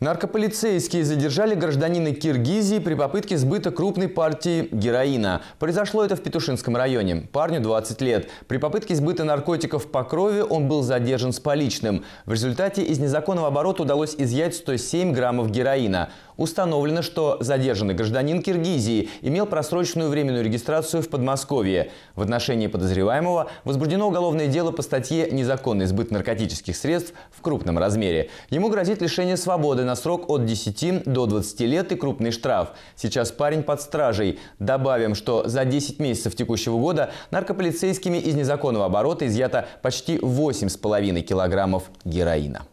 Наркополицейские задержали гражданина Киргизии при попытке сбыта крупной партии героина. Произошло это в Петушинском районе. Парню 20 лет. При попытке сбыта наркотиков по крови он был задержан с поличным. В результате из незаконного оборота удалось изъять 107 граммов героина. Установлено, что задержанный гражданин Киргизии имел просроченную временную регистрацию в Подмосковье. В отношении подозреваемого возбуждено уголовное дело по статье «Незаконный сбыт наркотических средств в крупном размере». Ему грозит лишение свободы на срок от 10 до 20 лет и крупный штраф. Сейчас парень под стражей. Добавим, что за 10 месяцев текущего года наркополицейскими из незаконного оборота изъято почти 8,5 килограммов героина.